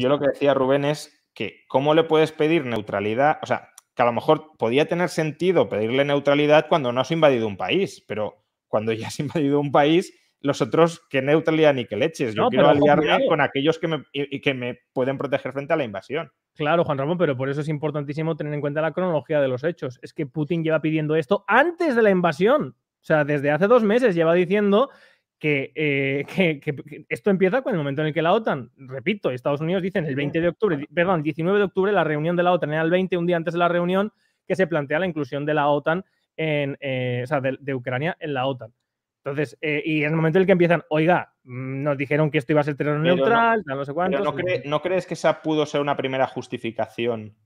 yo lo que decía Rubén es que cómo le puedes pedir neutralidad, o sea, que a lo mejor podía tener sentido pedirle neutralidad cuando no has invadido un país, pero cuando ya has invadido un país, los otros, qué neutralidad ni qué leches. Yo quiero aliarme con aquellos que me, que me pueden proteger frente a la invasión. Claro, Juan Ramón, pero por eso es importantísimo tener en cuenta la cronología de los hechos. Es que Putin lleva pidiendo esto antes de la invasión. O sea, desde hace dos meses lleva diciendo eh, que, esto empieza con el momento en el que la OTAN, repito, Estados Unidos dicen el 20 de octubre, perdón, 19 de octubre la reunión de la OTAN era el 20, un día antes de la reunión que se plantea la inclusión de la OTAN en, eh, o sea, de, Ucrania en la OTAN. Entonces, eh, y en el momento en el que empiezan, oiga, mm, nos dijeron que esto iba a ser terreno neutral, no, sé cuántos. no, crees que esa pudo ser una primera justificación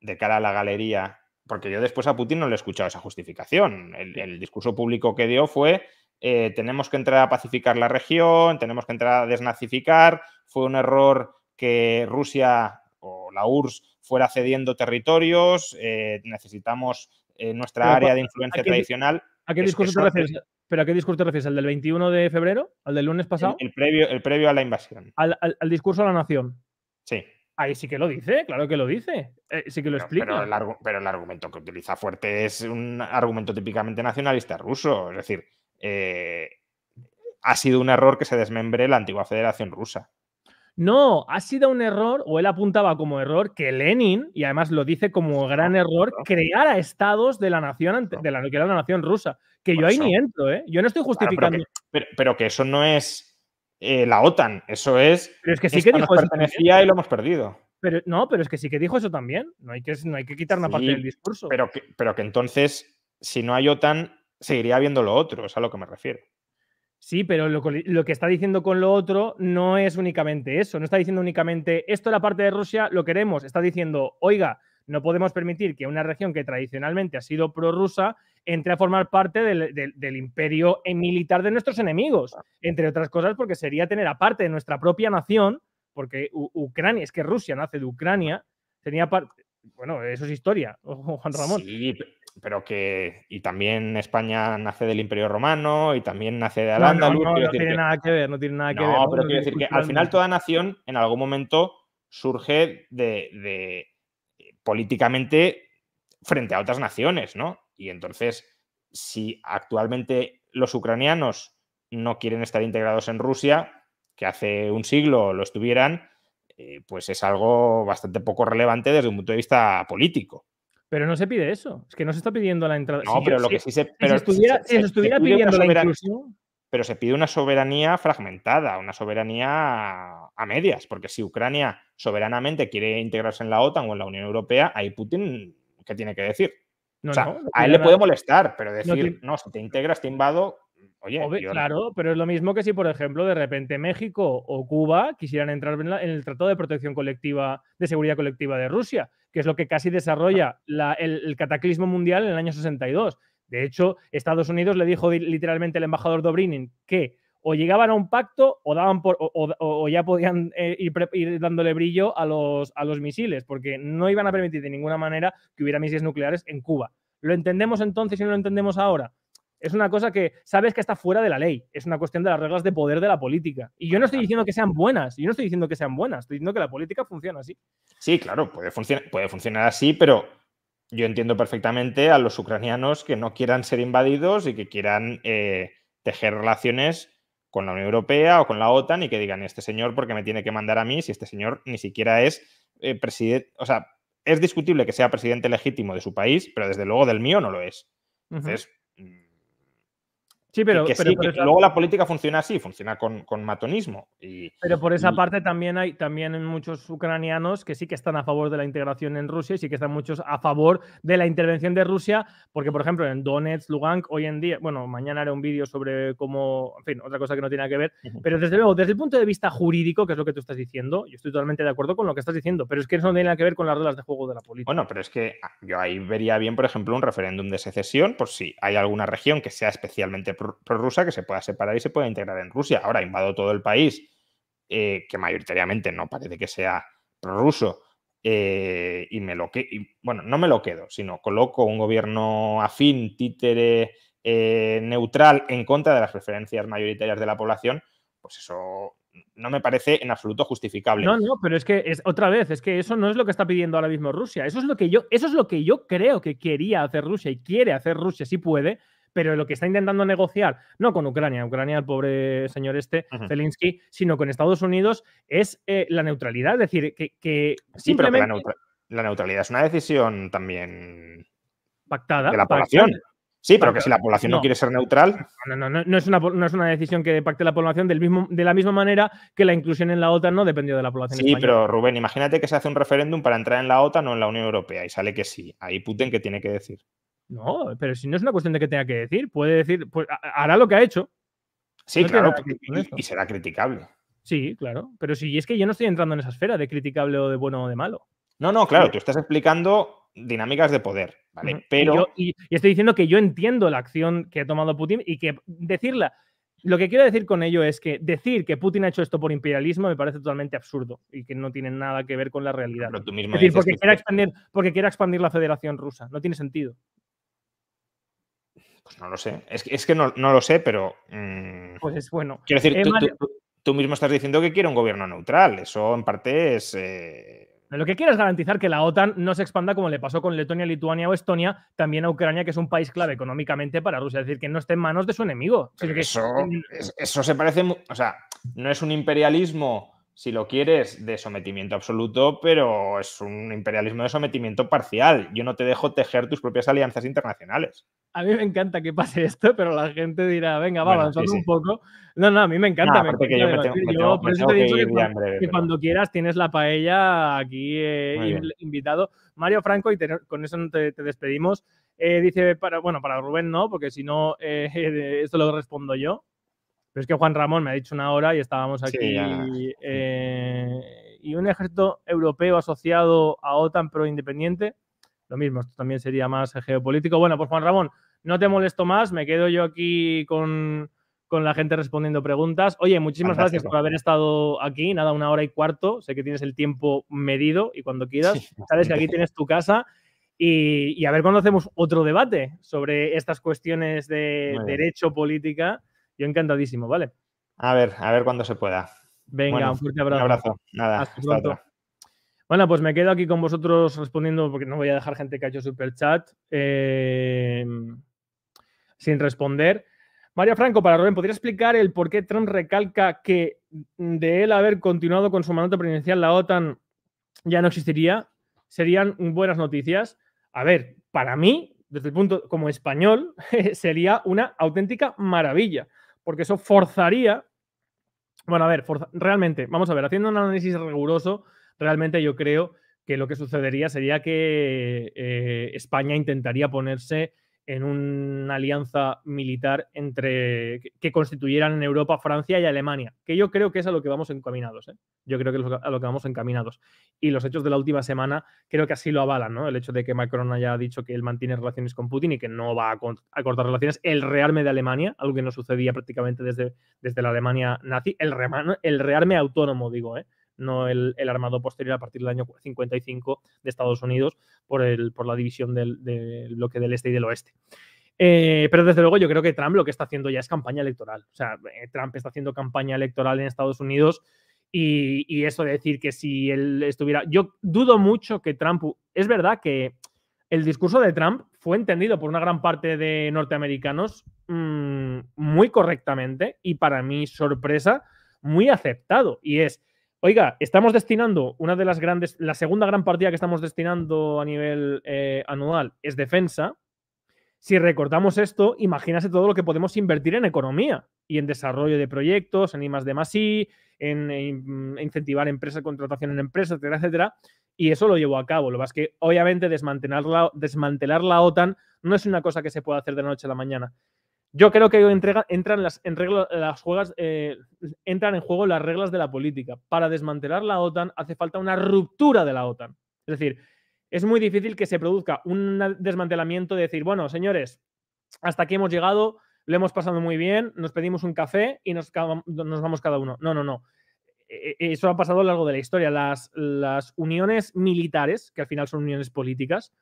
de cara a la galería? Porque yo después a Putin no le he escuchado esa justificación. El, el discurso público que dio fue eh, tenemos que entrar a pacificar la región, tenemos que entrar a desnazificar, fue un error que Rusia o la URSS fuera cediendo territorios, eh, necesitamos eh, nuestra área de influencia tradicional. ¿A qué discurso te refieres? ¿Pero a qué discurso te refieres? ¿Al del 21 de febrero? ¿Al del lunes pasado? El, previo, el previo a la invasión. Al, discurso a la nación. Sí. Ahí sí que lo dice, claro que lo dice. sí que lo explica. Pero el, pero el, argumento que utiliza Fuerte es un argumento típicamente nacionalista ruso. Es decir, eh, ha sido un error que se desmembre la antigua Federación Rusa. No, ha sido un error, o él apuntaba como error, que Lenin, y además lo dice como gran error, creara estados de la nación, de la, la nación rusa. Que yo ahí ni entro, ¿eh? Yo no estoy justificando. pero, que, eso no es eh, la OTAN, eso es. Pero es que sí que dijo pertenecía y lo hemos perdido. Pero, no, pero es que sí que dijo eso también. No hay que, no hay que quitar una parte del discurso. Pero pero que entonces, si no hay OTAN, seguiría viendo lo otro, es a lo que me refiero. Sí, pero lo, que está diciendo con lo otro no es únicamente eso, no está diciendo únicamente esto la parte de Rusia lo queremos, está diciendo, oiga, no podemos permitir que una región que tradicionalmente ha sido prorrusa entre a formar parte del, imperio eh, militar de nuestros enemigos, ah. entre otras cosas porque sería tener aparte de nuestra propia nación, porque Ucrania, es que Rusia nace de Ucrania, tenía parte, bueno, eso es historia, Juan Ramón. Sí, pero que. Y también España nace del Imperio Romano y también nace de al No, no, tiene nada que ver, no tiene nada que ver. No, pero quiero decir que al final toda nación en algún momento surge de, de eh, políticamente frente a otras naciones, ¿no? Y entonces, si actualmente los ucranianos no quieren estar integrados en Rusia, que hace un siglo lo estuvieran, eh, pues es algo bastante poco relevante desde un punto de vista político. Pero no se pide eso. Es que no se está pidiendo la entrada. No, pero lo que sí se. Pero si se pidiendo la inclusión. Pero se pide una soberanía fragmentada, una soberanía a, medias, porque si Ucrania soberanamente quiere integrarse en la OTAN o en la Unión Europea, ahí Putin, ¿qué tiene que decir? a él le puede molestar, pero decir, no, si te integras, te invado, Oye, claro, pero es lo mismo que si, por ejemplo, de repente México o Cuba quisieran entrar en, en, el Tratado de Protección Colectiva, de Seguridad Colectiva de Rusia que es lo que casi desarrolla el, cataclismo mundial en el año 62. De hecho, Estados Unidos le dijo literalmente al embajador Dobrinin que o llegaban a un pacto o daban por o, ya podían eh, ir, dándole brillo a los, a los misiles, porque no iban a permitir de ninguna manera que hubiera misiles nucleares en Cuba. ¿Lo entendemos entonces y no lo entendemos ahora? Es una cosa que sabes que está fuera de la ley. Es una cuestión de las reglas de poder de la política. Y yo no estoy diciendo que sean buenas. Yo no estoy diciendo que sean buenas. Estoy diciendo que la política funciona así. Sí, claro, puede, puede funcionar así, pero yo entiendo perfectamente a los ucranianos que no quieran ser invadidos y que quieran eh, tejer relaciones con la Unión Europea o con la OTAN y que digan, este señor, porque me tiene que mandar a mí si este señor ni siquiera es eh, presidente? O sea, es discutible que sea presidente legítimo de su país, pero desde luego del mío no lo es. Entonces, Sí, pero, que luego la política funciona así, funciona con, matonismo. Y, pero por esa parte también hay también muchos ucranianos que sí que están a favor de la integración en Rusia y sí que están muchos a favor de la intervención de Rusia, porque por ejemplo en Donetsk, Lugansk, hoy en día, bueno, mañana haré un vídeo sobre cómo, en fin, otra cosa que no tiene que ver, pero desde luego, desde el punto de vista jurídico, que es lo que tú estás diciendo, yo estoy totalmente de acuerdo con lo que estás diciendo, pero es que eso no tiene nada que ver con las reglas de juego de la política. Bueno, pero es que ah, yo ahí vería bien, por ejemplo, un referéndum de secesión, por si hay alguna región que sea especialmente pro prorrusa que se pueda separar y se pueda integrar en Rusia. Ahora invado todo el país, eh, que mayoritariamente no parece que sea prorruso, eh, y me lo bueno, no me lo quedo, sino coloco un gobierno afín, títere, eh, neutral, en contra de las preferencias mayoritarias de la población, pues eso no me parece en absoluto justificable. No, no, pero es que es, otra vez, es que eso no es lo que está pidiendo ahora mismo Rusia. Eso es lo que yo, eso es lo que yo creo que quería hacer Rusia y quiere hacer Rusia si puede, pero lo que está intentando negociar, no con Ucrania, Ucrania, el pobre señor este, Zelensky, sino con Estados Unidos, es eh, la neutralidad. Es decir, que, simplemente... la, neutralidad es una decisión también pactada de la población. Sí, pero que si la población no, quiere ser neutral. No, no, no, no, es una, no es una decisión que pacte la población del mismo, de la misma manera que la inclusión en la OTAN no dependió de la población. Sí, pero Rubén, imagínate que se hace un referéndum para entrar en la OTAN o en la Unión Europea y sale que sí. Ahí Putin, ¿qué tiene que decir? No, pero si no es una cuestión de que tenga que decir, puede decir, pues hará lo que ha hecho. Sí, claro, y, será criticable. Sí, claro, pero si es que yo no estoy entrando en esa esfera de criticable o de bueno o de malo. No, no, claro, tú estás explicando dinámicas de poder, ¿vale? Pero... Y, estoy diciendo que yo entiendo la acción que ha tomado Putin y que decirla... Lo que quiero decir con ello es que decir que Putin ha hecho esto por imperialismo me parece totalmente absurdo y que no tiene nada que ver con la realidad. tú mismo es porque, quiere expandir, porque quiera expandir la Federación Rusa. No tiene sentido. Pues no lo sé. Es, que, no, lo sé, pero. Mm, pues es bueno. Quiero decir, eh, tú, mismo estás diciendo que quiere un gobierno neutral. Eso en parte es. Eh, lo que quiere es garantizar que la OTAN no se expanda como le pasó con Letonia, Lituania o Estonia, también a Ucrania, que es un país clave económicamente para Rusia. Es decir, que no esté en manos de su enemigo. eso, eso se parece. O sea, no es un imperialismo si lo quieres, de sometimiento absoluto, pero es un imperialismo de sometimiento parcial. Yo no te dejo tejer tus propias alianzas internacionales. A mí me encanta que pase esto, pero la gente dirá, venga, va, avanzando un poco. No, no, a mí me encanta. yo por eso te he dicho que, cuando, quieras tienes la paella aquí eh, invitado. Mario Franco, y con eso te, despedimos. Eh, dice, para, bueno, para Rubén no, porque si no, eh, esto lo respondo yo. Pero es que Juan Ramón me ha dicho una hora y estábamos aquí. Eh, y un ejército europeo asociado a OTAN pero independiente, lo mismo, esto también sería más geopolítico. Bueno, pues Juan Ramón, no te molesto más, me quedo yo aquí con, la gente respondiendo preguntas. Oye, muchísimas gracias por haber estado aquí, nada, una hora y cuarto, sé que tienes el tiempo medido y cuando quieras, sabes que aquí tienes tu casa. Y, a ver cuando hacemos otro debate sobre estas cuestiones de derecho, política yo encantadísimo, ¿vale? A ver, a ver cuando se pueda. Venga, un fuerte abrazo. Un abrazo. Nada, hasta, pronto. Bueno, pues me quedo aquí con vosotros respondiendo, porque no voy a dejar gente que ha hecho super chat em, sin responder. María Franco, para Rubén, ¿podría explicar el por qué Trump recalca que de él haber continuado con su mandato presidencial la OTAN ya no existiría? Serían buenas noticias. A ver, para mí, desde el punto como español, sería una auténtica maravilla porque eso forzaría. Bueno, a ver, realmente, vamos a ver, haciendo un análisis riguroso, realmente yo creo que lo que sucedería sería que eh, España intentaría ponerse en una alianza militar entre que constituyeran en Europa Francia y Alemania, que yo creo que es a lo que vamos encaminados. ¿eh? Yo creo que es a lo que vamos encaminados. Y los hechos de la última semana creo que así lo avalan, ¿no? El hecho de que Macron haya dicho que él mantiene relaciones con Putin y que no va a, cortar relaciones. El rearme de Alemania, algo que no sucedía prácticamente desde, desde la Alemania nazi, el, el rearme autónomo, digo, ¿eh? no el, armado posterior a partir del año 55 de Estados Unidos por, el, por la división del, bloque del este y del oeste. Eh, pero desde luego yo creo que Trump lo que está haciendo ya es campaña electoral. O sea, eh, Trump está haciendo campaña electoral en Estados Unidos y, y, eso de decir que si él estuviera... Yo dudo mucho que Trump... Es verdad que el discurso de Trump fue entendido por una gran parte de norteamericanos mm, muy correctamente y para mi sorpresa muy aceptado. Y es, oiga, estamos destinando una de las grandes, la segunda gran partida que estamos destinando a nivel eh, anual es defensa. Si recortamos esto, imagínese todo lo que podemos invertir en economía y en desarrollo de proyectos, en I de en, mm, incentivar empresas, contratación en empresas, etcétera, etcétera. Y eso lo llevo a cabo. Lo más que, obviamente, desmantelar la, desmantelar la OTAN no es una cosa que se pueda hacer de la noche a la mañana. Yo creo que entran, las, en las eh, entran en juego las reglas de la política. Para desmantelar la OTAN hace falta una ruptura de la OTAN. Es decir, es muy difícil que se produzca un desmantelamiento de decir, bueno, señores, hasta aquí hemos llegado, lo hemos pasado muy bien, nos pedimos un café y nos, nos vamos cada uno. No, no, no. E-, e-, eso ha pasado a lo largo de la historia. Las, las uniones militares, que al final son uniones políticas,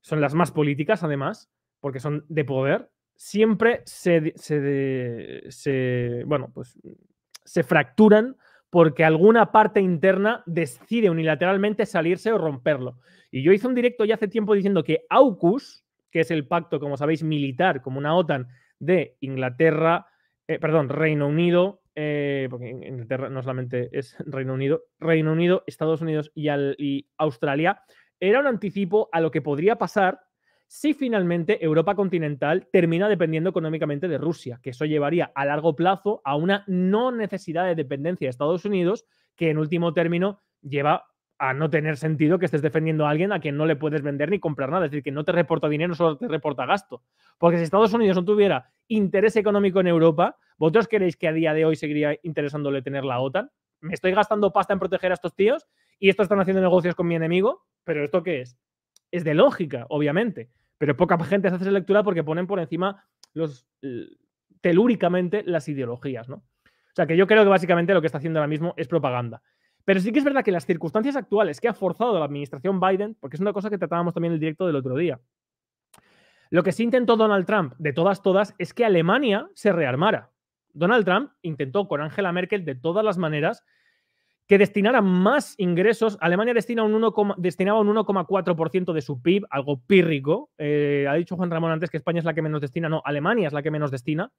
son las más políticas además, porque son de poder, siempre se, se, se, bueno, pues, se fracturan porque alguna parte interna decide unilateralmente salirse o romperlo. Y yo hice un directo ya hace tiempo diciendo que AUKUS, que es el pacto, como sabéis, militar, como una OTAN de Inglaterra, eh, perdón, Reino Unido, eh, porque Inglaterra no solamente es Reino Unido, Reino Unido, Estados Unidos y Australia, era un anticipo a lo que podría pasar si finalmente Europa continental termina dependiendo económicamente de Rusia, que eso llevaría a largo plazo a una no necesidad de dependencia de Estados Unidos, que en último término lleva a no tener sentido que estés defendiendo a alguien a quien no le puedes vender ni comprar nada, es decir, que no te reporta dinero, solo te reporta gasto. Porque si Estados Unidos no tuviera interés económico en Europa, ¿vosotros queréis que a día de hoy seguiría interesándole tener la OTAN? ¿Me estoy gastando pasta en proteger a estos tíos? ¿Y estos están haciendo negocios con mi enemigo? ¿Pero esto qué es? es de lógica, obviamente, pero poca gente hace esa lectura porque ponen por encima los telúricamente las ideologías, ¿no? O sea, que yo creo que básicamente lo que está haciendo ahora mismo es propaganda. Pero sí que es verdad que las circunstancias actuales que ha forzado la administración Biden, porque es una cosa que tratábamos también en el directo del otro día, lo que sí intentó Donald Trump, de todas, todas, es que Alemania se rearmara. Donald Trump intentó con Angela Merkel de todas las maneras que destinara más ingresos. Alemania destina un 1, destinaba un 1,4% de su PIB, algo pírrico. Eh, ha dicho Juan Ramón antes que España es la que menos destina. No, Alemania es la que menos destina,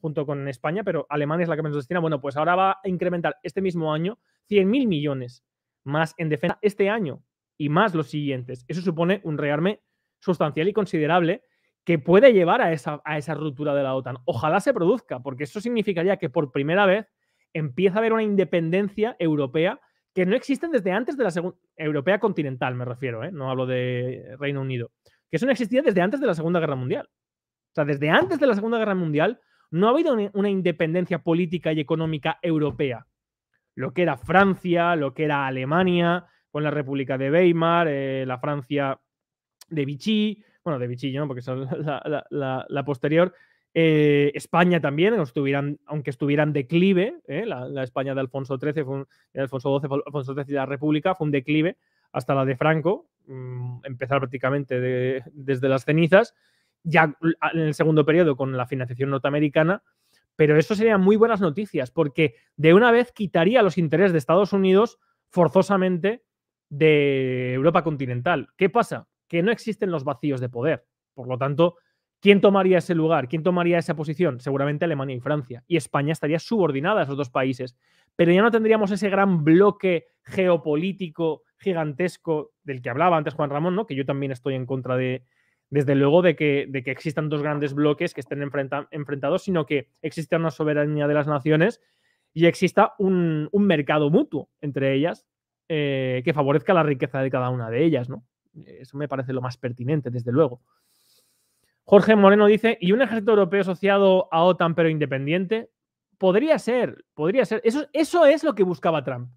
junto con España, pero Alemania es la que menos destina. Bueno, pues ahora va a incrementar este mismo año 100.000 millones más en defensa este año y más los siguientes. Eso supone un rearme sustancial y considerable que puede llevar a esa, a esa ruptura de la OTAN. Ojalá se produzca, porque eso significaría que por primera vez empieza a haber una independencia europea que no existe desde antes de la Segunda Europea continental, me refiero, ¿eh? no hablo de Reino Unido, que eso no existía desde antes de la Segunda Guerra Mundial. O sea, desde antes de la Segunda Guerra Mundial no ha habido una independencia política y económica europea. Lo que era Francia, lo que era Alemania, con la República de Weimar, eh, la Francia de Vichy, bueno, de Vichy, ¿no? Porque es la posterior, eh, España también, estuvieran, aunque estuvieran declive, ¿eh? la, España de Alfonso XIII, fue un, Alfonso XII, XIII de la República, fue un declive hasta la de Franco, mm, empezar prácticamente desde las cenizas, ya en el segundo periodo con la financiación norteamericana, pero eso sería muy buenas noticias, porque de una vez quitaría los intereses de Estados Unidos forzosamente de Europa continental. ¿Qué pasa? Que no existen los vacíos de poder. Por lo tanto, ¿Quién tomaría ese lugar? ¿Quién tomaría esa posición? Seguramente Alemania y Francia. Y España estaría subordinada a esos dos países. Pero ya no tendríamos ese gran bloque geopolítico gigantesco del que hablaba antes Juan Ramón, ¿no? que yo también estoy en contra de, desde luego, de que, existan dos grandes bloques que estén enfrentados, sino que exista una soberanía de las naciones y exista un, mercado mutuo entre ellas eh, que favorezca la riqueza de cada una de ellas. ¿no? Eso me parece lo más pertinente, desde luego. Jorge Moreno dice, ¿y un ejército europeo asociado a OTAN pero independiente? Podría ser, podría ser. Eso, eso es lo que buscaba Trump.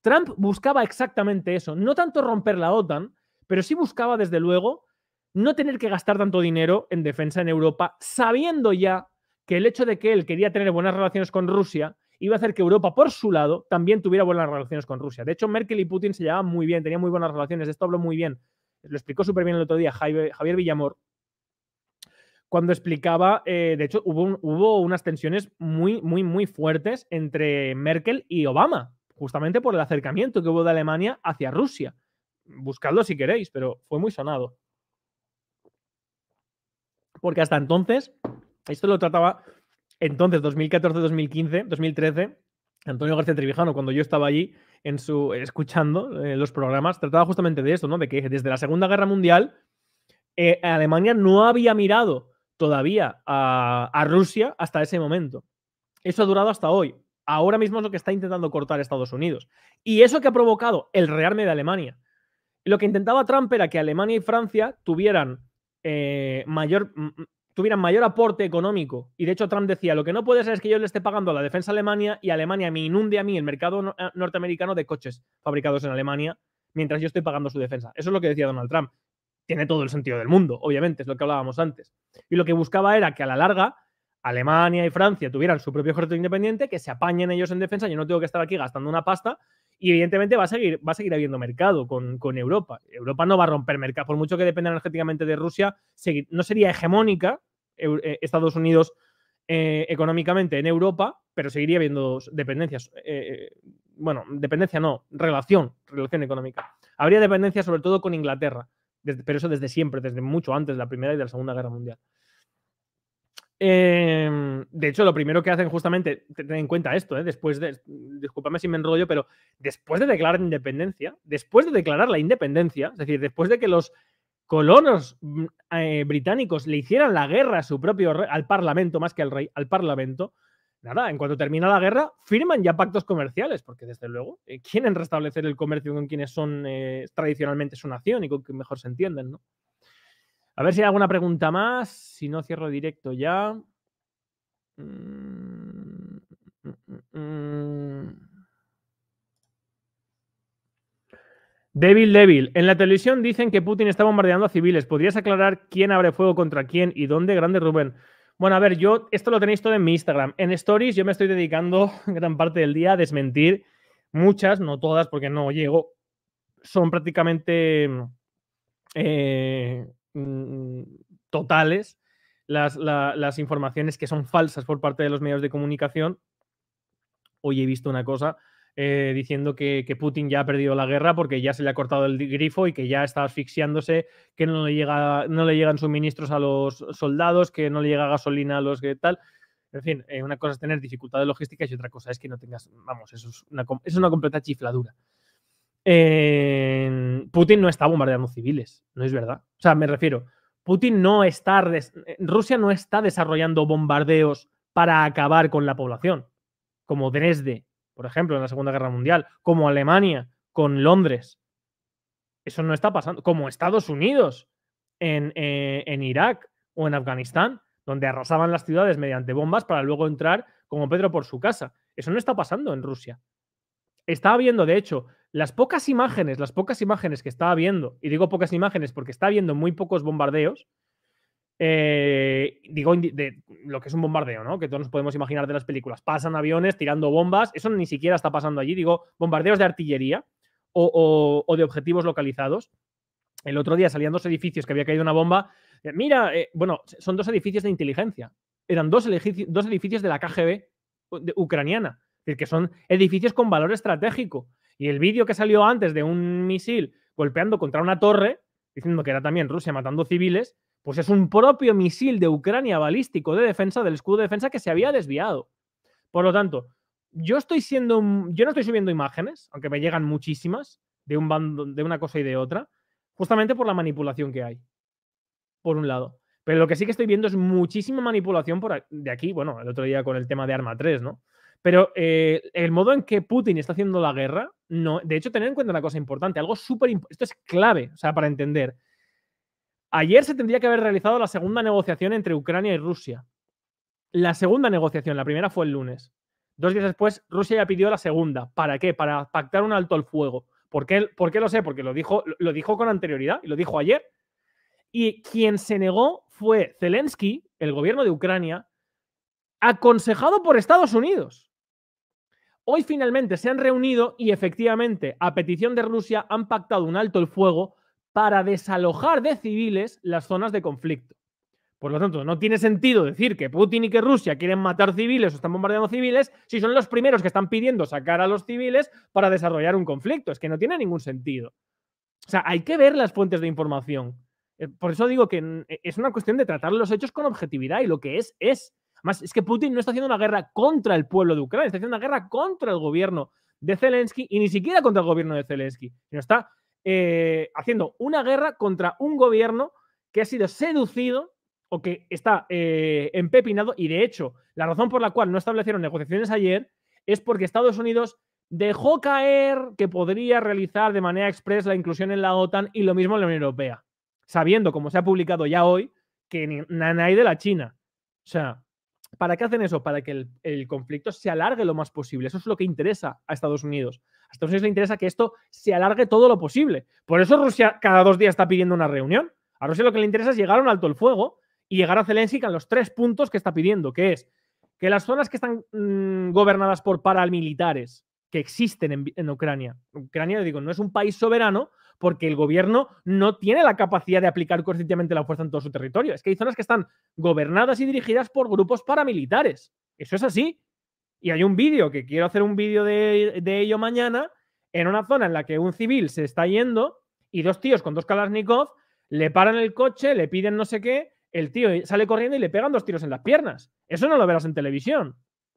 Trump buscaba exactamente eso, no tanto romper la OTAN, pero sí buscaba, desde luego, no tener que gastar tanto dinero en defensa en Europa, sabiendo ya que el hecho de que él quería tener buenas relaciones con Rusia iba a hacer que Europa, por su lado, también tuviera buenas relaciones con Rusia. De hecho, Merkel y Putin se llevaban muy bien, tenían muy buenas relaciones, de esto habló muy bien, lo explicó súper bien el otro día Javier Villamor, cuando explicaba, eh, de hecho, hubo, unas tensiones muy, muy, muy fuertes entre Merkel y Obama, justamente por el acercamiento que hubo de Alemania hacia Rusia. Buscadlo si queréis, pero fue muy sonado. Porque hasta entonces, esto lo trataba entonces, 2014, 2015, 2013, Antonio García Trivijano, cuando yo estaba allí escuchando eh, los programas, trataba justamente de esto, ¿no? De que desde la Segunda Guerra Mundial eh, Alemania no había mirado todavía a, Rusia hasta ese momento. Eso ha durado hasta hoy. Ahora mismo es lo que está intentando cortar Estados Unidos. Y eso que ha provocado el rearme de Alemania. Lo que intentaba Trump era que Alemania y Francia tuvieran, eh, mayor, tuvieran mayor aporte económico. Y de hecho Trump decía, lo que no puede ser es que yo le esté pagando la defensa a Alemania y Alemania me inunde a mí el mercado eh, norteamericano de coches fabricados en Alemania mientras yo estoy pagando su defensa. Eso es lo que decía Donald Trump tiene todo el sentido del mundo, obviamente, es lo que hablábamos antes. Y lo que buscaba era que a la larga Alemania y Francia tuvieran su propio ejército independiente, que se apañen ellos en defensa, yo no tengo que estar aquí gastando una pasta y evidentemente va a seguir, va a seguir habiendo mercado con, Europa. Europa no va a romper mercado, por mucho que dependa energéticamente de Rusia, no sería hegemónica eh, Estados Unidos eh, económicamente en Europa, pero seguiría habiendo dependencias, eh, bueno, dependencia no, relación, relación económica. Habría dependencia sobre todo con Inglaterra pero eso desde siempre, desde mucho antes de la Primera y de la Segunda Guerra Mundial. Em, de hecho, lo primero que hacen justamente, ten en cuenta esto, ¿eh? después de, discúlpame si me enrollo, pero después de declarar independencia, después de declarar la independencia, es decir, después de que los colonos mm, eh, británicos le hicieran la guerra a su propio rey, al parlamento, más que al rey, al parlamento, nada, en cuanto termina la guerra, firman ya pactos comerciales, porque desde luego eh, quieren restablecer el comercio con quienes son eh, tradicionalmente su nación y con quien mejor se entienden, ¿no? A ver si hay alguna pregunta más, si no cierro directo ya. Mm, mm, mm, débil, débil. En la televisión dicen que Putin está bombardeando a civiles. ¿Podrías aclarar quién abre fuego contra quién y dónde? Grande Rubén. Bueno, a ver, yo esto lo tenéis todo en mi Instagram. En Stories yo me estoy dedicando gran parte del día a desmentir muchas, no todas, porque no llego. Son prácticamente eh, mm, totales las, las informaciones que son falsas por parte de los medios de comunicación. Hoy he visto una cosa eh, diciendo que, Putin ya ha perdido la guerra porque ya se le ha cortado el grifo y que ya está asfixiándose, que no le, llega, no le llegan suministros a los soldados, que no le llega gasolina a los que tal. En fin, eh, una cosa es tener dificultades logísticas y otra cosa es que no tengas, vamos, eso es una, completa chifladura. Putin no está bombardeando civiles, no es verdad. O sea, me refiero, Putin no está, Rusia no está desarrollando bombardeos para acabar con la población, como Dresde por ejemplo, en la Segunda Guerra Mundial, como Alemania con Londres. Eso no está pasando, como Estados Unidos eh, en, Irak o en Afganistán, donde arrasaban las ciudades mediante bombas para luego entrar como Pedro por su casa. Eso no está pasando en Rusia. Está habiendo, de hecho, las pocas imágenes, las pocas imágenes que está habiendo, y digo pocas imágenes porque está habiendo muy pocos bombardeos, eh, digo, de lo que es un bombardeo, ¿no? Que todos nos podemos imaginar de las películas. Pasan aviones tirando bombas, eso ni siquiera está pasando allí, digo, bombardeos de artillería o, de objetivos localizados. El otro día salían dos edificios que había caído una bomba. Eh, mira, eh, bueno, son dos edificios de inteligencia. Eran dos, edificios, dos edificios de la KGB ucraniana. Es decir, que son edificios con valor estratégico. Y el vídeo que salió antes de un misil golpeando contra una torre, diciendo que era también Rusia matando civiles, pues es un propio misil de Ucrania balístico de defensa, del escudo de defensa, que se había desviado. Por lo tanto, yo estoy siendo. Yo no estoy subiendo imágenes, aunque me llegan muchísimas, de un de una cosa y de otra, justamente por la manipulación que hay. Por un lado. Pero lo que sí que estoy viendo es muchísima manipulación por, de aquí, bueno, el otro día con el tema de Arma 3, ¿no? Pero eh, el modo en que Putin está haciendo la guerra, no. De hecho, tener en cuenta una cosa importante, algo súper. importante, Esto es clave, o sea, para entender. Ayer se tendría que haber realizado la segunda negociación entre Ucrania y Rusia. La segunda negociación, la primera fue el lunes. Dos días después, Rusia ya pidió la segunda. ¿Para qué? Para pactar un alto al fuego. ¿Por qué, por lo sé? Porque lo dijo, lo dijo con anterioridad y lo dijo ayer. Y quien se negó fue Zelensky, el gobierno de Ucrania, aconsejado por Estados Unidos. Hoy finalmente se han reunido y efectivamente, a petición de Rusia, han pactado un alto el fuego para desalojar de civiles las zonas de conflicto. Por lo tanto, no tiene sentido decir que Putin y que Rusia quieren matar civiles o están bombardeando civiles si son los primeros que están pidiendo sacar a los civiles para desarrollar un conflicto. Es que no tiene ningún sentido. O sea, hay que ver las fuentes de información. Eh, por eso digo que e, es una cuestión de tratar los hechos con objetividad y lo que es, es. Más es que Putin no está haciendo una guerra contra el pueblo de Ucrania, está haciendo una guerra contra el gobierno de Zelensky y ni siquiera contra el gobierno de Zelensky, sino está eh, haciendo una guerra contra un gobierno que ha sido seducido o que está eh, empepinado. Y de hecho, la razón por la cual no establecieron negociaciones ayer es porque Estados Unidos dejó caer que podría realizar de manera expresa la inclusión en la OTAN y lo mismo en la Unión Europea, sabiendo, como se ha publicado ya hoy, que ni de la China. O sea, ¿para qué hacen eso? Para que el conflicto se alargue lo más posible. Eso es lo que interesa a Estados Unidos. A Estados Unidos le interesa que esto se alargue todo lo posible. Por eso Rusia cada dos días está pidiendo una reunión. A Rusia lo que le interesa es llegar a un alto el fuego y llegar a Zelensky con los tres puntos que está pidiendo, que es que las zonas que están mm, gobernadas por paramilitares que existen en, en Ucrania, Ucrania, digo, no es un país soberano, porque el gobierno no tiene la capacidad de aplicar conscientemente la fuerza en todo su territorio. Es que hay zonas que están gobernadas y dirigidas por grupos paramilitares. Eso es así. Y hay un vídeo que quiero hacer un vídeo de, ello mañana en una zona en la que un civil se está yendo y dos tíos con dos Kalashnikov le paran el coche, le piden no sé qué, el tío sale corriendo y le pegan dos tiros en las piernas. Eso no lo verás en televisión.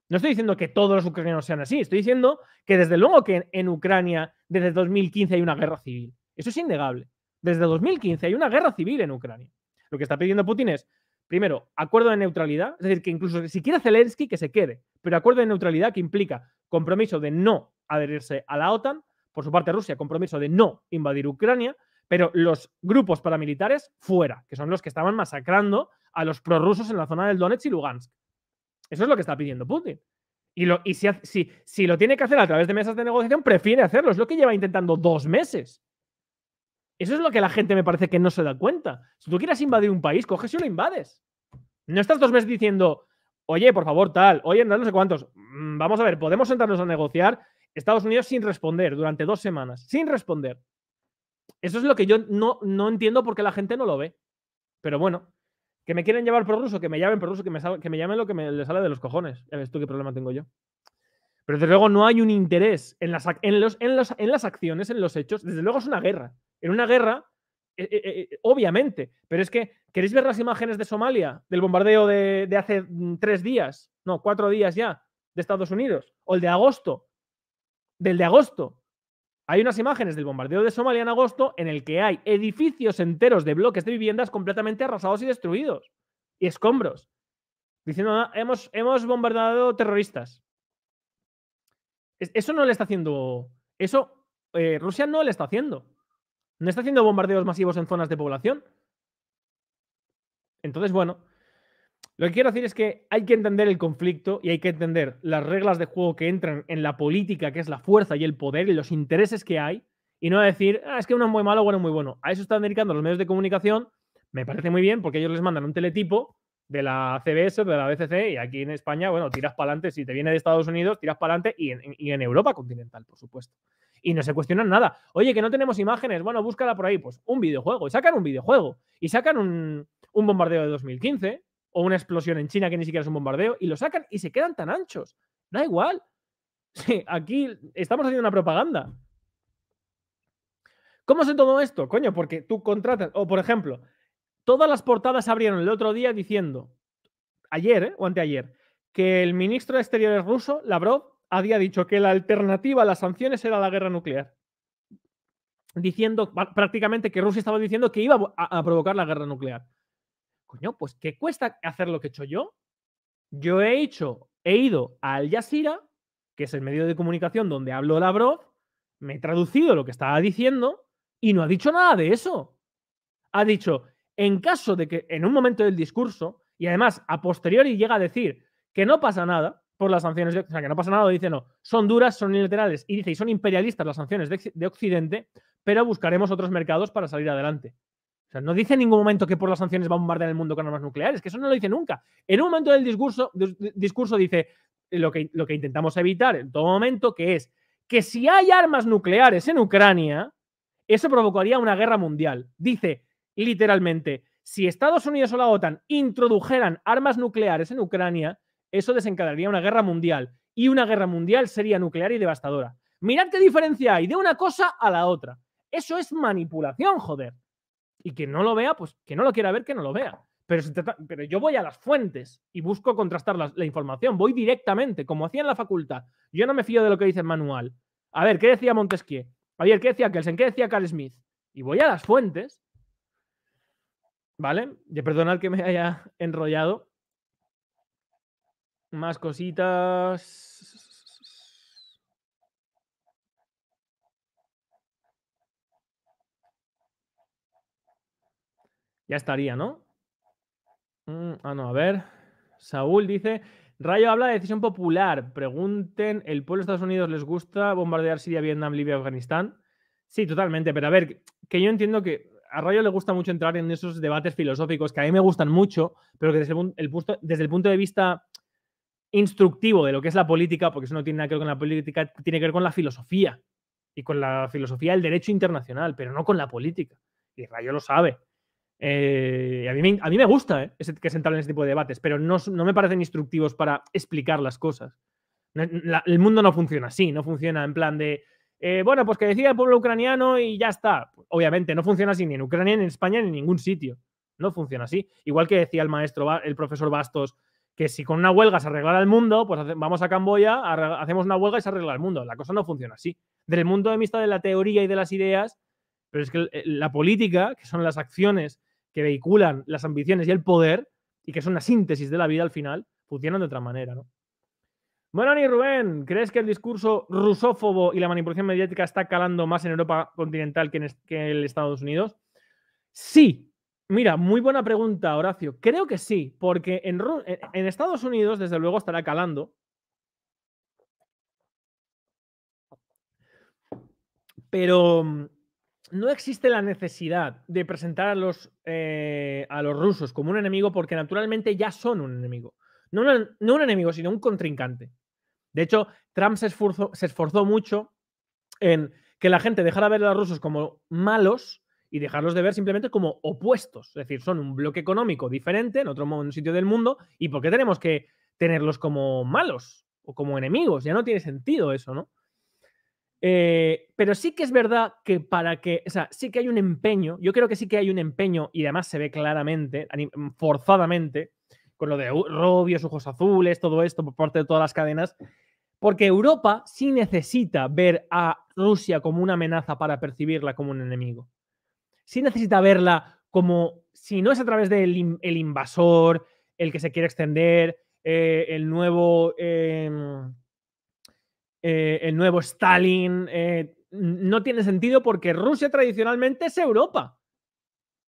No estoy diciendo que todos los ucranianos sean así, estoy diciendo que desde luego que en, Ucrania desde 2015 hay una guerra civil. Eso es innegable. Desde 2015 hay una guerra civil en Ucrania. Lo que está pidiendo Putin es, primero, acuerdo de neutralidad, es decir, que incluso si quiere Zelensky, que se quede pero acuerdo de neutralidad que implica compromiso de no adherirse a la OTAN, por su parte Rusia, compromiso de no invadir Ucrania, pero los grupos paramilitares fuera, que son los que estaban masacrando a los prorrusos en la zona del Donetsk y Lugansk. Eso es lo que está pidiendo Putin. Y, lo, si, si, lo tiene que hacer a través de mesas de negociación, prefiere hacerlo. Es lo que lleva intentando dos meses. Eso es lo que la gente me parece que no se da cuenta. Si tú quieres invadir un país, coges y lo invades. No estás dos meses diciendo, Oye, por favor, tal. Oye, no, sé cuántos. Mm, vamos a ver, podemos sentarnos a negociar Estados Unidos sin responder durante dos semanas. Sin responder. Eso es lo que yo no, no entiendo porque la gente no lo ve. Pero bueno, que me quieren llevar por ruso, que me llamen por ruso, que me, que me llamen lo que me les sale de los cojones. Ya ves tú qué problema tengo yo. Pero desde luego no hay un interés en las, en, los, en, los, en las acciones, en los hechos. Desde luego es una guerra. En una guerra eh, eh, eh, obviamente, pero es que, ¿queréis ver las imágenes de Somalia, del bombardeo de, hace mm, tres días, no, cuatro días ya, de Estados Unidos? O el de agosto, del de agosto. Hay unas imágenes del bombardeo de Somalia en agosto en el que hay edificios enteros de bloques de viviendas completamente arrasados y destruidos, y escombros, diciendo, ah, hemos, hemos bombardeado terroristas. Eso no le está haciendo, eso Rusia no le está haciendo. ¿No está haciendo bombardeos masivos en zonas de población? Entonces, bueno, lo que quiero decir es que hay que entender el conflicto y hay que entender las reglas de juego que entran en la política, que es la fuerza y el poder y los intereses que hay, y no decir, ah, es que uno es muy malo, o bueno, es muy bueno. A eso están dedicando los medios de comunicación, me parece muy bien, porque ellos les mandan un teletipo de la CBS, de la BCC, y aquí en España, bueno, tiras para adelante, si te viene de Estados Unidos, tiras para adelante, y en Europa continental, por supuesto y no se cuestionan nada. Oye, que no tenemos imágenes, bueno, búscala por ahí, pues un videojuego, y sacan un videojuego, y sacan un, un bombardeo de 2015 o una explosión en China que ni siquiera es un bombardeo, y lo sacan y se quedan tan anchos. Da igual. Sí, aquí estamos haciendo una propaganda. ¿Cómo se todo esto? Coño, porque tú contratas, o por ejemplo, todas las portadas abrieron el otro día diciendo, ayer ¿eh? o anteayer, que el ministro de Exteriores ruso, Lavrov, había dicho que la alternativa a las sanciones era la guerra nuclear. Diciendo prácticamente que Rusia estaba diciendo que iba a, provocar la guerra nuclear. Coño, pues ¿qué cuesta hacer lo que he hecho yo? Yo he hecho, he ido a Al Jazeera, que es el medio de comunicación donde habló Lavrov, me he traducido lo que estaba diciendo y no ha dicho nada de eso. Ha dicho, en caso de que en un momento del discurso, y además a posteriori llega a decir que no pasa nada, por las sanciones, de, o sea, que no pasa nada, dice no, son duras, son unilaterales y dice, y son imperialistas las sanciones de, Occidente, pero buscaremos otros mercados para salir adelante. O sea, no dice en ningún momento que por las sanciones va a bombardear el mundo con armas nucleares, que eso no lo dice nunca. En un momento del discurso, discurso dice eh, lo que, lo que intentamos evitar en todo momento, que es que si hay armas nucleares en Ucrania, eso provocaría una guerra mundial. Dice literalmente, si Estados Unidos o la OTAN introdujeran armas nucleares en Ucrania, eso desencadenaría una guerra mundial. Y una guerra mundial sería nuclear y devastadora. Mirad qué diferencia hay de una cosa a la otra. Eso es manipulación, joder. Y que no lo vea, pues que no lo quiera ver, que no lo vea. Pero, pero yo voy a las fuentes y busco contrastar la, información. Voy directamente, como hacía en la facultad. Yo no me fío de lo que dice el manual. A ver, ¿qué decía Montesquieu? A ver, ¿qué decía Kelsen? ¿Qué decía Carl Smith? Y voy a las fuentes. ¿Vale? Y perdonad que me haya enrollado, más cositas. Ya estaría, ¿no? Mm, ah, no, a ver. Saúl dice, Rayo habla de decisión popular. Pregunten, ¿el pueblo de Estados Unidos les gusta bombardear Siria, Vietnam, Libia, Afganistán? Sí, totalmente, pero a ver, que yo entiendo que a Rayo le gusta mucho entrar en esos debates filosóficos que a mí me gustan mucho, pero que el, desde el punto de vista instructivo de lo que es la política, porque eso no tiene nada que ver con la política, tiene que ver con la filosofía y con la filosofía del derecho internacional, pero no con la política. Y Rayo lo sabe. Eh, a, mí me, a, mí me, gusta eh, que se en ese tipo de debates, pero no, me parecen instructivos para explicar las cosas. el mundo no funciona así, no funciona en plan de, eh, bueno, pues que decida el pueblo ucraniano y ya está. Obviamente, no funciona así ni en Ucrania, ni en España, ni en ningún sitio. No funciona así. Igual que decía el maestro, el profesor Bastos, que si con una huelga se arreglara el mundo, pues vamos a Camboya, hacemos una huelga y se arregla el mundo. La cosa no funciona así. Del mundo de vista de la teoría y de las ideas, pero es que la política, que son las acciones que vehiculan las ambiciones y el poder, y que son la síntesis de la vida al final, funcionan de otra manera, ¿no? Bueno, Ani Rubén, ¿crees que el discurso rusófobo y la manipulación mediática está calando más en Europa continental que en, que en Estados Unidos? Sí, Mira, muy buena pregunta, Horacio. Creo que sí, porque en, Estados Unidos, desde luego, estará calando. Pero mm, no existe la necesidad de presentar a los, eh, a los rusos como un enemigo, porque naturalmente ya son un enemigo. No, no un enemigo, sino un contrincante. De hecho, Trump se esforzó mucho en que la gente dejara ver a los rusos como malos y dejarlos de ver simplemente como opuestos. Es decir, son un bloque económico diferente en otro sitio del mundo. ¿Y por qué tenemos que tenerlos como malos o como enemigos? Ya no tiene sentido eso, ¿no? Eh, pero sí que es verdad que para que, o sea, sí que hay un empeño, yo creo que sí que hay un empeño y además se ve claramente, forzadamente, con lo de Robios, ojos azules, todo esto por parte de todas las cadenas, porque Europa sí necesita ver a Rusia como una amenaza para percibirla como un enemigo sí necesita verla como, si no es a través del invasor, el que se quiere extender, eh, el nuevo... Em, eh, el nuevo Stalin. Eh, no tiene sentido porque Rusia tradicionalmente es Europa.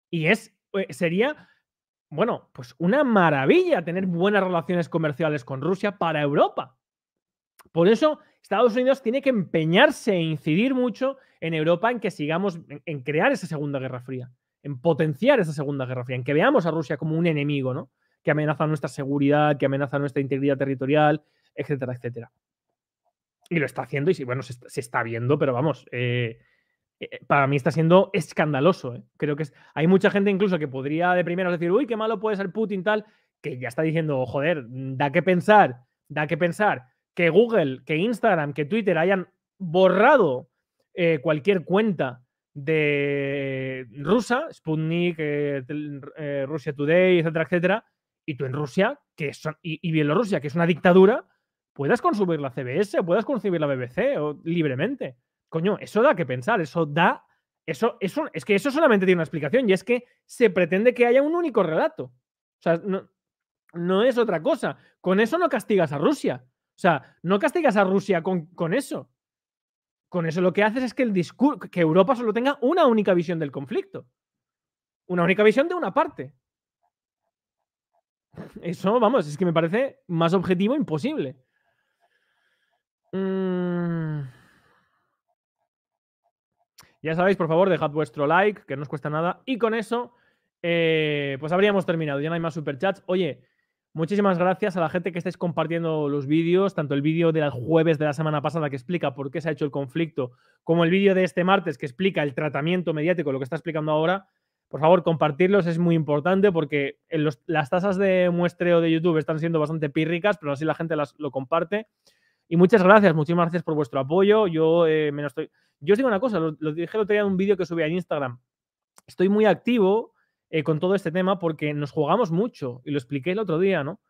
Y es, sería, bueno, pues una maravilla tener buenas relaciones comerciales con Rusia para Europa. Por eso Estados Unidos tiene que empeñarse e incidir mucho en Europa en que sigamos, en, crear esa Segunda Guerra Fría, en potenciar esa Segunda Guerra Fría, en que veamos a Rusia como un enemigo, ¿no? Que amenaza nuestra seguridad, que amenaza nuestra integridad territorial, etcétera, etcétera. Y lo está haciendo, y bueno, se está, viendo, pero vamos, eh, eh, para mí está siendo escandaloso. ¿eh? Creo que hay mucha gente incluso que podría de primero decir, uy, qué malo puede ser Putin, tal, que ya está diciendo, joder, da que pensar, da que pensar que Google, que Instagram, que Twitter hayan borrado eh, cualquier cuenta de rusa, Sputnik, Rusia eh, eh, Russia Today, etcétera, etcétera, y tú en Rusia, que son, y, Bielorrusia, que es una dictadura, puedas consumir la CBS, puedas consumir la BBC o, libremente. Coño, eso da que pensar, eso da. Eso, eso, es que eso solamente tiene una explicación y es que se pretende que haya un único relato. O sea, no es otra cosa. Con eso no castigas a Rusia. O sea, no castigas a Rusia con, eso. Con eso lo que haces es que, el que Europa solo tenga una única visión del conflicto. Una única visión de una parte. Eso, vamos, es que me parece más objetivo imposible. Mm. Ya sabéis, por favor, dejad vuestro like, que no os cuesta nada. Y con eso, eh, pues habríamos terminado. Ya no hay más superchats. Oye, Muchísimas gracias a la gente que estáis compartiendo los vídeos, tanto el vídeo del jueves de la semana pasada que explica por qué se ha hecho el conflicto, como el vídeo de este martes que explica el tratamiento mediático, lo que está explicando ahora. Por favor, compartirlos es muy importante porque en las tasas de muestreo de YouTube están siendo bastante pírricas, pero así la gente lo comparte. Y muchas gracias, muchísimas gracias por vuestro apoyo. Yo eh, me estoy. Yo os digo una cosa, lo, lo dije el otro día en un vídeo que subí a Instagram. Estoy muy activo eh, con todo este tema porque nos jugamos mucho y lo expliqué el otro día, ¿no?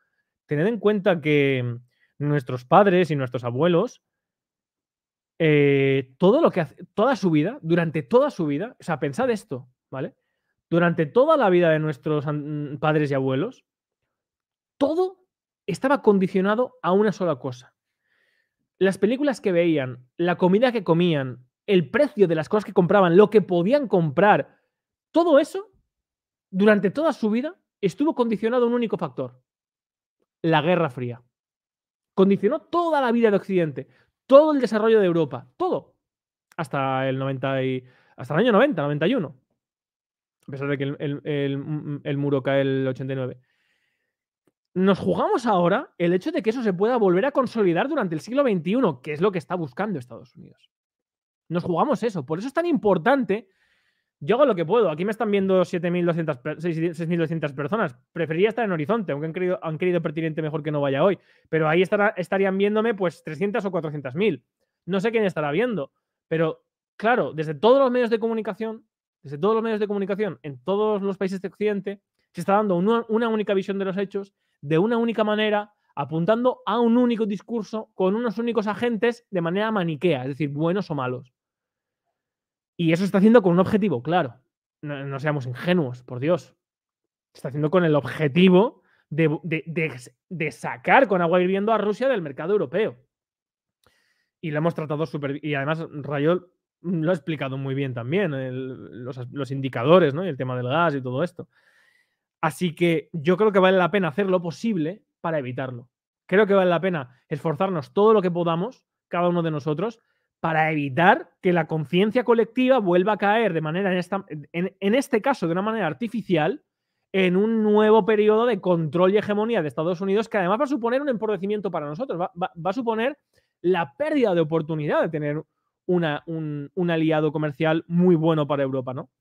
Tened en cuenta que nuestros padres y nuestros abuelos, eh, todo lo que hace, toda su vida, durante toda su vida, o sea, pensad esto, ¿vale? Durante toda la vida de nuestros padres y abuelos, todo estaba condicionado a una sola cosa. Las películas que veían, la comida que comían, el precio de las cosas que compraban, lo que podían comprar, todo eso durante toda su vida estuvo condicionado un único factor, la Guerra Fría. Condicionó toda la vida de Occidente, todo el desarrollo de Europa, todo, hasta el, 90 hasta el año 90, 91, a pesar de que el, el, el mm, mm, muro cae el 89 nos jugamos ahora el hecho de que eso se pueda volver a consolidar durante el siglo XXI, que es lo que está buscando Estados Unidos. Nos jugamos eso. Por eso es tan importante yo hago lo que puedo. Aquí me están viendo 6.200 personas. Preferiría estar en Horizonte, aunque han querido, han querido pertinente mejor que no vaya hoy. Pero ahí estarían viéndome pues 300 o 400.000. No sé quién estará viendo. Pero claro, desde todos los medios de comunicación, desde todos los medios de comunicación en todos los países de Occidente, se está dando una única visión de los hechos, de una única manera, apuntando a un único discurso con unos únicos agentes de manera maniquea, es decir, buenos o malos. Y eso está haciendo con un objetivo, claro. No, seamos ingenuos, por Dios. está haciendo con el objetivo de, sacar con agua hirviendo a Rusia del mercado europeo. Y lo hemos tratado súper. Y además, Rayol lo ha explicado muy bien también, los, los, indicadores, ¿no? Y el tema del gas y todo esto. Así que yo creo que vale la pena hacer lo posible para evitarlo. Creo que vale la pena esforzarnos todo lo que podamos, cada uno de nosotros, para evitar que la conciencia colectiva vuelva a caer de manera, en, este caso, de una manera artificial, en un nuevo periodo de control y hegemonía de Estados Unidos, que además va a suponer un empobrecimiento para nosotros, va, a suponer la pérdida de oportunidad de tener un, aliado comercial muy bueno para Europa, ¿no?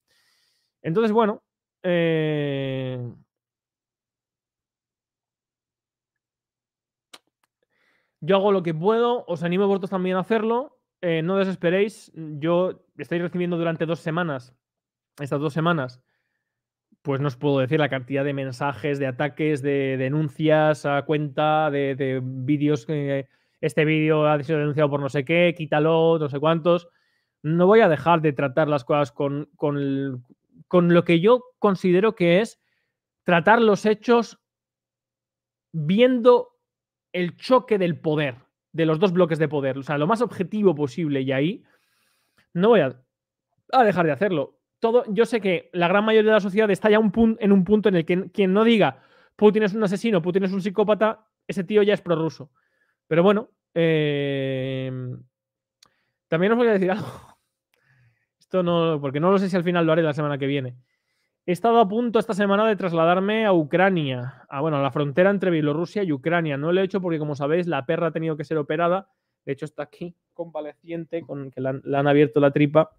Entonces, bueno, eh, yo hago lo que puedo, os animo a vosotros también a hacerlo, eh, no desesperéis. Yo estoy recibiendo durante dos semanas, estas dos semanas, pues no os puedo decir la cantidad de mensajes, de ataques, de denuncias a cuenta, de, vídeos que este vídeo ha sido denunciado por no sé qué, quítalo, no sé cuántos. No voy a dejar de tratar las cosas con, con lo que yo considero que es tratar los hechos viendo el choque del poder de los dos bloques de poder, o sea, lo más objetivo posible y ahí no voy a, dejar de hacerlo. Todo, yo sé que la gran mayoría de la sociedad está ya en un punto en el que quien no diga Putin es un asesino, Putin es un psicópata, ese tío ya es prorruso. Pero bueno, em, también os voy a decir algo. Esto no, porque no lo sé si al final lo haré la semana que viene. He estado a punto esta semana de trasladarme a Ucrania, a, bueno, a la frontera entre Bielorrusia y Ucrania. No lo he hecho porque, como sabéis, la perra ha tenido que ser operada. De hecho, está aquí convaleciente, con que le han, abierto la tripa.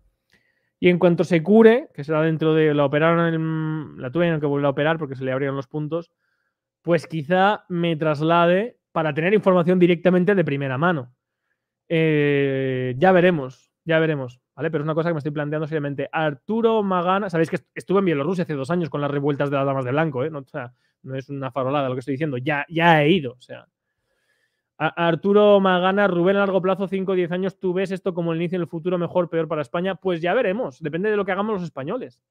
Y en cuanto se cure, que será dentro de. La operaron, en, la tuvieron que volver a operar porque se le abrieron los puntos. Pues quizá me traslade para tener información directamente de primera mano. Eh, ya veremos, ya veremos. Pero es una cosa que me estoy planteando seriamente. Arturo Magana, sabéis que estuve en Bielorrusia hace dos años con las revueltas de las damas de blanco, ¿eh? No, es una farolada lo que estoy diciendo, ya, ya he ido, o sea. Arturo Magana, Rubén, a largo plazo, 5 o 10 años, ¿tú ves esto como el inicio del el futuro mejor, peor para España? Pues ya veremos, depende de lo que hagamos los españoles.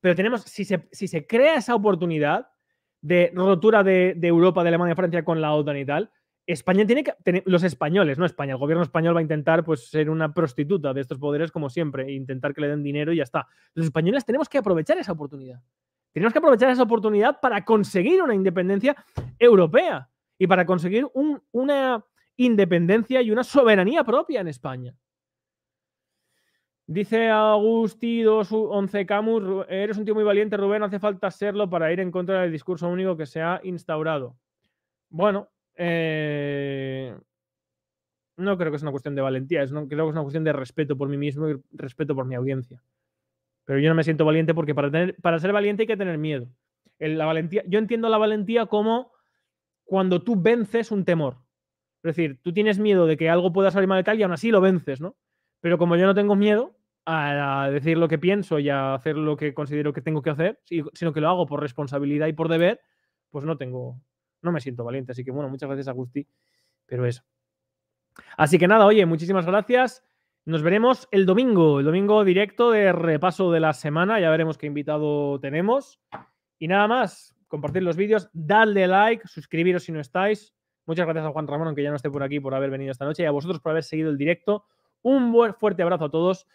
Pero tenemos, si se, crea esa oportunidad de rotura de, de Europa, de Alemania, Francia con la OTAN y tal, España tiene que. los españoles, no España. El gobierno español va a intentar pues, ser una prostituta de estos poderes, como siempre, e intentar que le den dinero y ya está. Los españoles tenemos que aprovechar esa oportunidad. Tenemos que aprovechar esa oportunidad para conseguir una independencia europea y para conseguir una independencia y una soberanía propia en España. Dice Agustí 11 Camus, eres un tío muy valiente, Rubén, hace falta serlo para ir en contra del discurso único que se ha instaurado. Bueno, eh, no creo que es una cuestión de valentía, es, no, creo que es una cuestión de respeto por mí mismo y respeto por mi audiencia. Pero yo no me siento valiente porque para, tener, para ser valiente hay que tener miedo. la valentía, yo entiendo la valentía como cuando tú vences un temor. Es decir, tú tienes miedo de que algo pueda salir mal de tal y aún así lo vences, ¿no? Pero como yo no tengo miedo a decir lo que pienso y a hacer lo que considero que tengo que hacer, sino que lo hago por responsabilidad y por deber, pues no tengo, no me siento valiente. Así que bueno, muchas gracias Agustí, pero eso. Así que nada, oye, muchísimas gracias. Nos veremos el domingo, el domingo directo de repaso de la semana. Ya veremos qué invitado tenemos. Y nada más, compartir los vídeos, dadle like, suscribiros si no estáis. Muchas gracias a Juan Ramón, que ya no esté por aquí, por haber venido esta noche y a vosotros por haber seguido el directo. Un buen fuerte abrazo a todos.